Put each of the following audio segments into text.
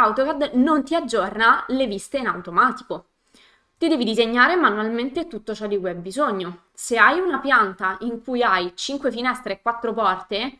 AutoCAD non ti aggiorna le viste in automatico. Ti devi disegnare manualmente tutto ciò di cui hai bisogno. Se hai una pianta in cui hai 5 finestre e 4 porte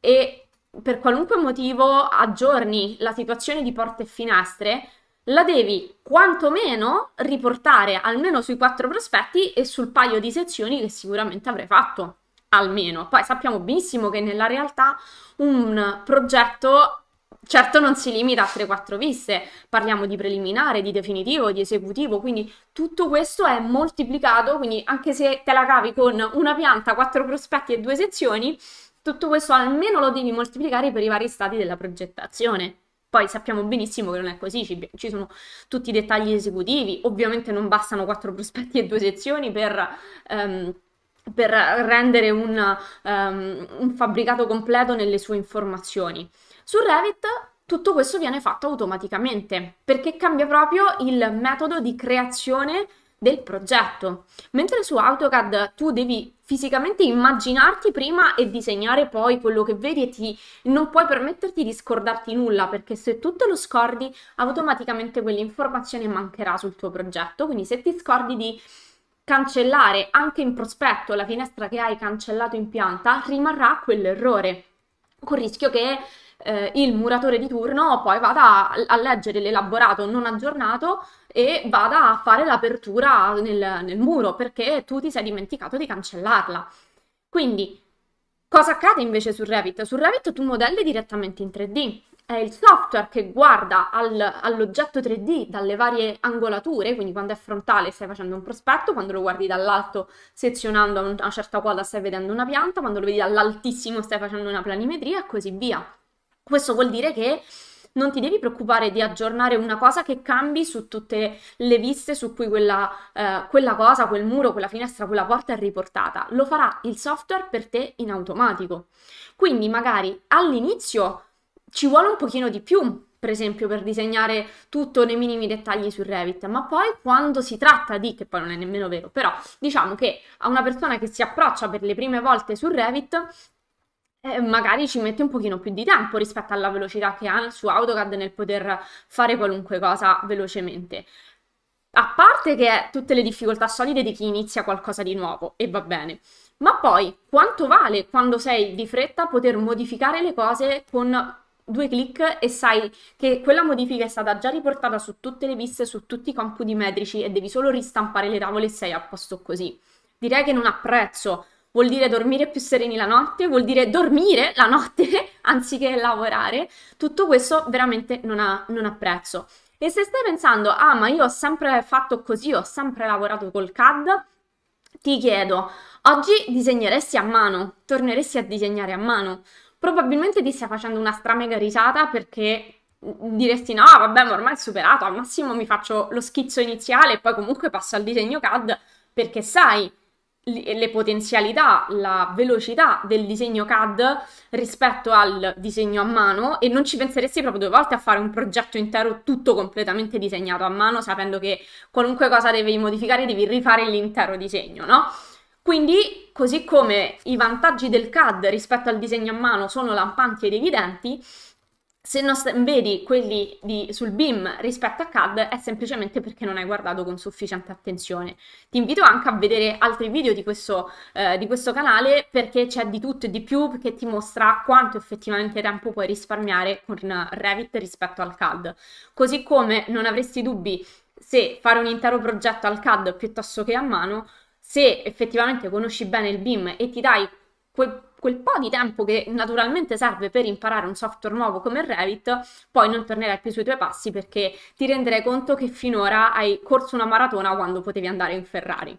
e per qualunque motivo aggiorni la situazione di porte e finestre, la devi quantomeno riportare almeno sui quattro prospetti e sul paio di sezioni che sicuramente avrai fatto, almeno. Poi sappiamo benissimo che nella realtà un progetto Certo non si limita a 3-4 viste, parliamo di preliminare, di definitivo, di esecutivo, quindi tutto questo è moltiplicato, quindi anche se te la cavi con una pianta, quattro prospetti e due sezioni, tutto questo almeno lo devi moltiplicare per i vari stati della progettazione. Poi sappiamo benissimo che non è così, ci, ci sono tutti i dettagli esecutivi, ovviamente non bastano quattro prospetti e due sezioni per... Um, per rendere un, um, un fabbricato completo nelle sue informazioni. Su Revit tutto questo viene fatto automaticamente perché cambia proprio il metodo di creazione del progetto. Mentre su AutoCAD tu devi fisicamente immaginarti prima e disegnare poi quello che vedi e ti, non puoi permetterti di scordarti nulla perché se tutto lo scordi automaticamente quell'informazione mancherà sul tuo progetto. Quindi se ti scordi di cancellare anche in prospetto la finestra che hai cancellato in pianta, rimarrà quell'errore, col rischio che eh, il muratore di turno poi vada a, a, leggere l'elaborato non aggiornato e vada a fare l'apertura nel, nel muro perché tu ti sei dimenticato di cancellarla. Quindi, cosa accade invece su Revit? Su Revit tu modelli direttamente in 3D, è il software che guarda al, all'oggetto 3D dalle varie angolature, quindi quando è frontale stai facendo un prospetto, quando lo guardi dall'alto sezionando a una certa quota stai vedendo una pianta, quando lo vedi dall'altissimo stai facendo una planimetria e così via. Questo vuol dire che non ti devi preoccupare di aggiornare una cosa che cambi su tutte le viste su cui quella, eh, quella, cosa, quel muro, quella finestra, quella porta è riportata. Lo farà il software per te in automatico. Quindi magari all'inizio ci vuole un pochino di più, per esempio, per disegnare tutto nei minimi dettagli su Revit, ma poi quando si tratta di, che poi non è nemmeno vero, però diciamo che a una persona che si approccia per le prime volte su Revit, eh, magari ci mette un pochino più di tempo rispetto alla velocità che ha su AutoCAD nel poter fare qualunque cosa velocemente. A parte che è tutte le difficoltà solide di chi inizia qualcosa di nuovo, e va bene. Ma poi, quanto vale quando sei di fretta poter modificare le cose con due clic e sai che quella modifica è stata già riportata su tutte le viste, su tutti i campi metrici e devi solo ristampare le tavole e sei a posto così. Direi che non ha prezzo. Vuol dire dormire più sereni la notte, vuol dire dormire la notte anziché lavorare. Tutto questo veramente non ha, non ha prezzo. E se stai pensando, ah ma io ho sempre fatto così, ho sempre lavorato col CAD, ti chiedo, oggi disegneresti a mano? Torneresti a disegnare a mano? probabilmente ti stia facendo una stramega risata perché diresti no, vabbè, ma ormai è superato, al massimo mi faccio lo schizzo iniziale e poi comunque passo al disegno CAD perché sai le potenzialità, la velocità del disegno CAD rispetto al disegno a mano e non ci penseresti proprio due volte a fare un progetto intero tutto completamente disegnato a mano sapendo che qualunque cosa devi modificare devi rifare l'intero disegno, no? Quindi, così come i vantaggi del CAD rispetto al disegno a mano sono lampanti ed evidenti, se non vedi quelli di, sul BIM rispetto a CAD è semplicemente perché non hai guardato con sufficiente attenzione. Ti invito anche a vedere altri video di questo, eh, di questo canale perché c'è di tutto e di più perché ti mostra quanto effettivamente tempo puoi risparmiare con Revit rispetto al CAD. Così come non avresti dubbi se fare un intero progetto al CAD piuttosto che a mano se effettivamente conosci bene il BIM e ti dai quel, quel po' di tempo che naturalmente serve per imparare un software nuovo come Revit, poi non tornerai più sui tuoi passi perché ti renderai conto che finora hai corso una maratona quando potevi andare in Ferrari.